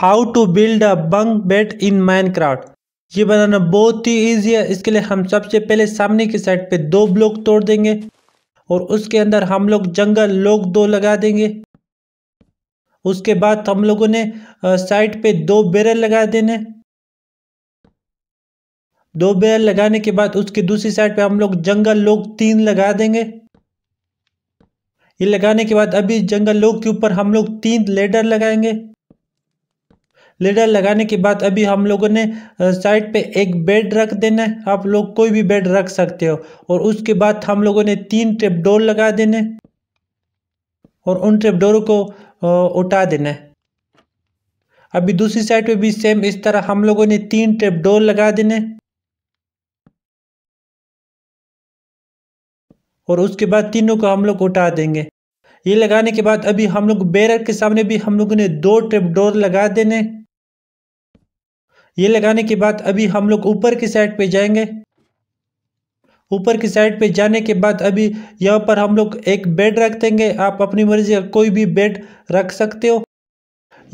how to build a bunk bed in Minecraft ये बनाना बहुत ही ईजी है इसके लिए हम सबसे पहले सामने की साइड पे दो ब्लॉक तोड़ देंगे और उसके अंदर हम लोग जंगल लोग दो लगा देंगे उसके बाद हम लोगों ने साइड पे दो बैरल लगा देने दो बैरल लगाने के बाद उसके दूसरी साइड पे हम लोग जंगल लोग तीन लगा देंगे ये लगाने के बाद अभी जंगल लोग के ऊपर हम लोग तीन लेडर लगाएंगे लेडर लगाने के बाद अभी हम लोगों ने साइड पे एक बेड रख देना है आप लोग कोई भी बेड रख सकते हो और उसके बाद हम लोगों ने तीन डोर लगा देने और उन टेपडोरों को उठा देना है अभी दूसरी साइड पे भी सेम इस तरह हम लोगों ने तीन डोर लगा देने और उसके बाद तीनों को हम लोग उठा देंगे ये लगाने के बाद अभी हम लोग बैरर के सामने भी हम लोगों ने दो डोर लगा देने ये लगाने के बाद अभी हम लोग ऊपर की साइड पे जाएंगे ऊपर की साइड पे जाने के बाद अभी यहाँ पर हम लोग एक बेड रख देंगे आप अपनी मर्जी का कोई भी बेड रख सकते हो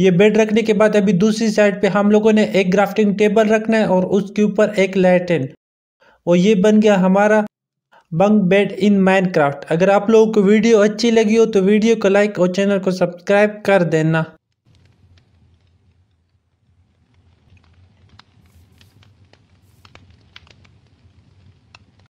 ये बेड रखने के बाद अभी दूसरी साइड पे हम लोगों ने एक ग्राफ्टिंग टेबल रखना है और उसके ऊपर एक लैटिन और ये बन गया हमारा बंग बेड इन माइनक्राफ्ट अगर आप लोगों को वीडियो अच्छी लगी हो तो वीडियो को लाइक और चैनल को सब्सक्राइब कर देना